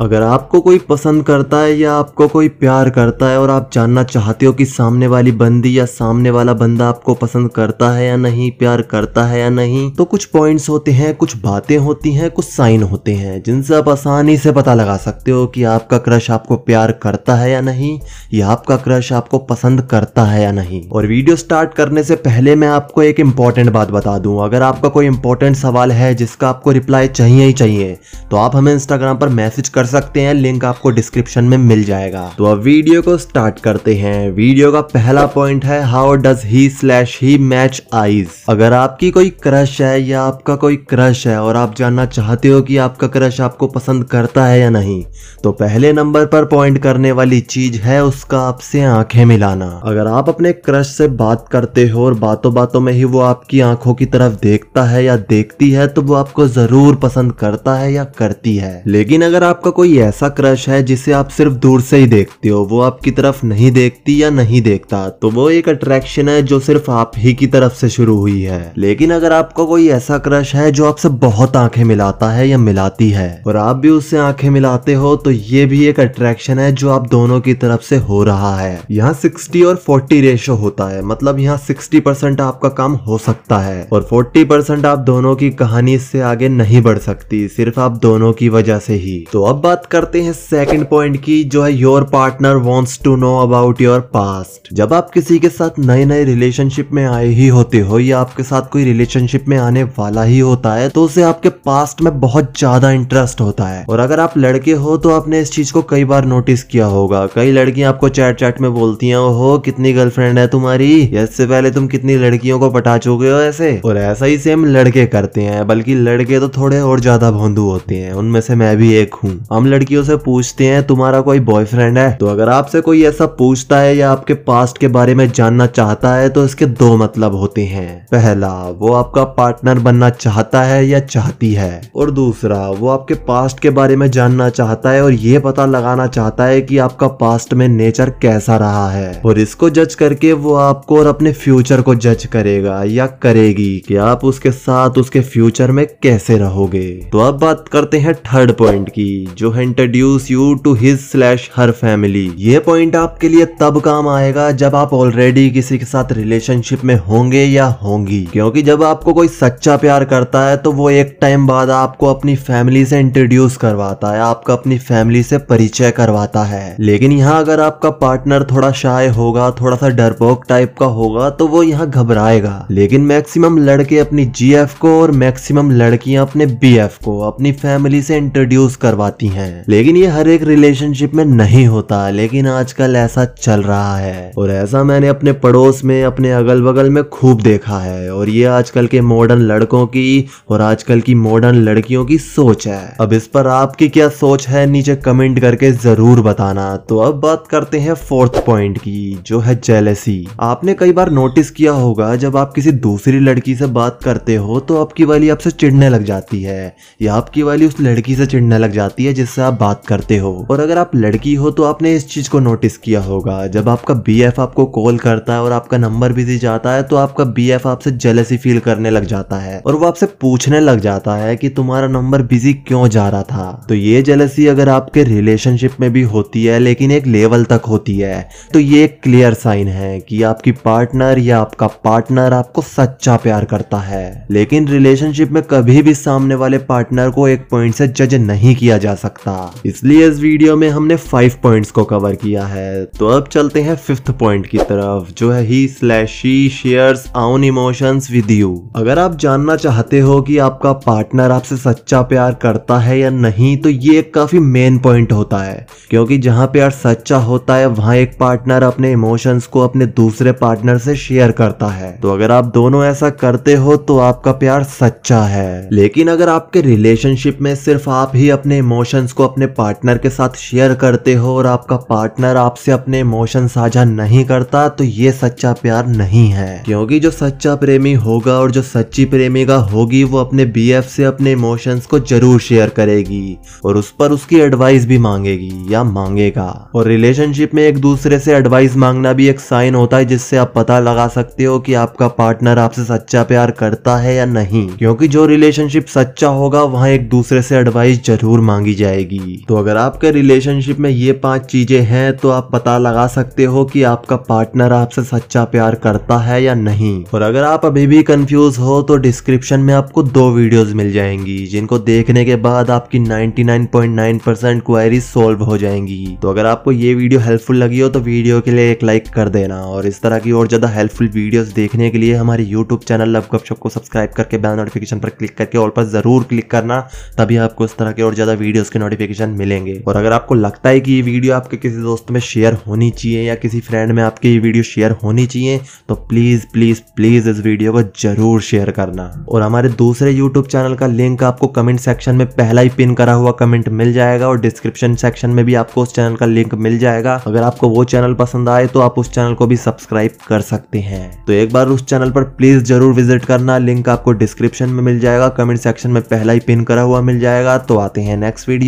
अगर आपको कोई पसंद करता है या आपको कोई प्यार करता है और आप जानना चाहते हो कि सामने वाली बंदी या सामने वाला बंदा आपको पसंद करता है या नहीं प्यार करता है या नहीं तो कुछ पॉइंट्स होते हैं कुछ बातें होती हैं कुछ साइन होते हैं जिनसे आप आसानी से पता लगा सकते हो कि आपका क्रश आपको प्यार करता है या नहीं या आपका क्रश आपको पसंद करता है या नहीं और वीडियो स्टार्ट करने से पहले मैं आपको एक इम्पॉर्टेंट बात बता दूँ अगर आपका कोई इम्पोर्टेंट सवाल है जिसका आपको रिप्लाई चाहिए ही चाहिए तो आप हमें इंस्टाग्राम पर मैसेज कर सकते हैं लिंक आपको डिस्क्रिप्शन में मिल जाएगा तो अब वीडियो को स्टार्ट करते हैं वीडियो का पहला पॉइंट है how does he slash he match eyes अगर आपकी कोई क्रश है या आपका कोई क्रश है और आप जानना चाहते हो कि आपका क्रश आपको पसंद करता है या नहीं तो पहले नंबर पर पॉइंट करने वाली चीज है उसका आपसे आंखें मिलाना अगर आप अपने क्रश से बात करते हो और बातों बातों में ही वो आपकी आंखों की तरफ देखता है या देखती है तो वो आपको जरूर पसंद करता है या करती है लेकिन अगर आपका कोई ऐसा क्रश है जिसे आप सिर्फ दूर से ही देखते हो वो आपकी तरफ नहीं देखती या नहीं देखता तो वो एक अट्रैक्शन है जो सिर्फ आप ही की तरफ से शुरू हुई है लेकिन अगर आपको कोई ऐसा क्रश है जो आपसे बहुत आंखें मिलाता है या मिलाती है और आप भी उससे आंखें मिलाते हो तो ये भी एक अट्रैक्शन है जो आप दोनों की तरफ से हो रहा है यहाँ सिक्सटी और फोर्टी रेशो होता है मतलब यहाँ सिक्सटी परसेंट आपका काम हो सकता है और फोर्टी परसेंट आप दोनों की कहानी इससे आगे नहीं बढ़ सकती सिर्फ आप दोनों की वजह से ही तो अब बात करते हैं सेकंड पॉइंट की जो है your partner wants to know about your past जब आप किसी के साथ नए नए रिलेशनशिप में आए ही होते हो या आपके साथ कोई रिलेशनशिप में आने वाला ही होता है तो उसे आपके पास्ट में बहुत ज्यादा इंटरेस्ट होता है और अगर आप लड़के हो तो आपने इस चीज को कई बार नोटिस किया होगा कई लड़कियां आपको चैट चैट में बोलती हैं ओहो कितनी गर्लफ्रेंड है तुम्हारी इससे पहले तुम कितनी लड़कियों को पटा चुके हो ऐसे और ऐसा ही सेम लड़के करते हैं बल्कि लड़के तो थोड़े और ज्यादा भोंदू होते हैं उनमें से मैं भी एक हूँ हम लड़कियों से पूछते हैं तुम्हारा कोई बॉयफ्रेंड है तो अगर आपसे कोई ऐसा पूछता है या आपके पास्ट के बारे में जानना चाहता है तो इसके दो मतलब होते हैं पहला वो आपका पार्टनर बनना चाहता है या चाहती है और दूसरा वो आपके पास्ट के बारे में जानना चाहता है और ये पता लगाना चाहता है कि आपका पास्ट में नेचर कैसा रहा है और इसको जज करके वो आपको और अपने फ्यूचर को जज करेगा या करेगी कि आप उसके साथ उसके फ्यूचर में कैसे रहोगे तो अब बात करते हैं थर्ड पॉइंट की जो जो है introduce you to his slash her family ये पॉइंट आपके लिए तब काम आएगा जब आप ऑलरेडी किसी के साथ रिलेशनशिप में होंगे या होंगी क्योंकि जब आपको कोई सच्चा प्यार करता है तो वो एक टाइम बाद आपको अपनी फैमिली से इंट्रोड्यूस करवाता है आपका अपनी फैमिली से परिचय करवाता है लेकिन यहाँ अगर आपका पार्टनर थोड़ा शाय होगा थोड़ा सा डरपोक टाइप का होगा तो वो यहाँ घबराएगा लेकिन मैक्सिमम लड़के अपनी जी को और मैक्सिमम लड़कियां अपने बी को अपनी फैमिली से इंट्रोड्यूस करवाती होती हैं लेकिन ये हर एक रिलेशनशिप में नहीं होता लेकिन आजकल ऐसा चल रहा है और ऐसा मैंने अपने पड़ोस में अपने अगल बगल में खूब देखा है और ये आजकल के मॉडर्न लड़कों की और आजकल की मॉडर्न लड़कियों की सोच है अब इस पर आपकी क्या सोच है नीचे कमेंट करके जरूर बताना तो अब बात करते हैं फोर्थ पॉइंट की जो है जेलेसी आपने कई बार नोटिस किया होगा जब आप किसी दूसरी लड़की से बात करते हो तो आपकी वाली आपसे चिढ़ने लग जाती है या आपकी वाली उस लड़की से चिढ़ने लग जाती है जिससे आप बात करते हो और अगर आप लड़की हो तो आपने इस चीज को नोटिस किया होगा जब आपका बी आपको कॉल करता है और आपका नंबर बिजी जाता है तो आपका बी आपसे जलसी फील करने लग जाता है और वो आपसे पूछने लग जाता है कि तुम्हारा नंबर बिजी क्यों जा रहा था तो ये जलसी अगर आपके रिलेशनशिप में भी होती है लेकिन एक लेवल तक होती है तो ये एक क्लियर साइन है कि आपकी पार्टनर या आपका पार्टनर आपको सच्चा प्यार करता है लेकिन रिलेशनशिप में कभी भी सामने वाले पार्टनर को एक पॉइंट से जज नहीं किया जा सकता सकता इसलिए इस वीडियो में हमने फाइव पॉइंट्स को कवर किया है तो अब चलते हैं फिफ्थ पॉइंट की तरफ जो है he slash share on emotions with you अगर आप जानना चाहते हो कि आपका पार्टनर आपसे सच्चा प्यार करता है या नहीं तो ये एक काफी मेन पॉइंट होता है क्योंकि जहाँ प्यार सच्चा होता है वहाँ एक पार्टनर अपने इमोशंस को अपने दूसरे पार्टनर से शेयर करता है तो अगर आप दोनों ऐसा करते हो तो आपका प्यार सच्चा है लेकिन अगर आपके रिलेशनशिप में सिर्फ आप ही अपने इमोशन इमोशंस को अपने पार्टनर के साथ शेयर करते हो और आपका पार्टनर आपसे अपने इमोशन साझा नहीं करता तो ये सच्चा प्यार नहीं है क्योंकि जो सच्चा प्रेमी होगा और जो सच्ची प्रेमिका होगी वो अपने बी से अपने इमोशंस को जरूर शेयर करेगी और उस पर उसकी एडवाइस भी मांगेगी या मांगेगा और रिलेशनशिप में एक दूसरे से एडवाइस मांगना भी एक साइन होता है जिससे आप पता लगा सकते हो कि आपका पार्टनर आपसे सच्चा प्यार करता है या नहीं क्योंकि जो रिलेशनशिप सच्चा होगा वहाँ एक दूसरे से एडवाइस जरूर मांगी जाए जाएगी तो अगर आपके रिलेशनशिप में ये पांच चीजें हैं तो आप पता लगा सकते हो कि आपका पार्टनर आपसे सच्चा प्यार करता है या नहीं और अगर आप अभी भी कंफ्यूज हो तो डिस्क्रिप्शन में आपको दो वीडियोस मिल जाएंगी जिनको देखने के बाद आपकी 99.9 परसेंट क्वायरी सोल्व हो जाएंगी तो अगर आपको ये वीडियो हेल्पफुल लगी हो तो वीडियो के लिए एक लाइक कर देना और इस तरह की और ज्यादा हेल्पफुल वीडियोस देखने के लिए हमारे यूट्यूब चैनल लव गपशप को सब्सक्राइब करके बेल नोटिफिकेशन पर क्लिक करके ऑल पर जरूर क्लिक करना तभी आपको इस तरह के और ज्यादा वीडियोस के उसके नोटिफिकेशन मिलेंगे और अगर आपको लगता है कि ये वीडियो आपके किसी दोस्त में शेयर होनी चाहिए या किसी फ्रेंड में आपकी ये वीडियो शेयर होनी चाहिए तो प्लीज़ प्लीज़ प्लीज़ इस वीडियो को जरूर शेयर करना और हमारे दूसरे यूट्यूब चैनल का लिंक आपको कमेंट सेक्शन में पहला ही पिन करा हुआ कमेंट मिल जाएगा और डिस्क्रिप्शन सेक्शन में भी आपको उस चैनल का लिंक मिल जाएगा अगर आपको वो चैनल पसंद आए तो आप उस चैनल को भी सब्सक्राइब कर सकते हैं तो एक बार उस चैनल पर प्लीज जरूर विजिट करना लिंक आपको डिस्क्रिप्शन में मिल जाएगा कमेंट सेक्शन में पहला ही पिन करा हुआ मिल जाएगा तो आते हैं नेक्स्ट वीडियो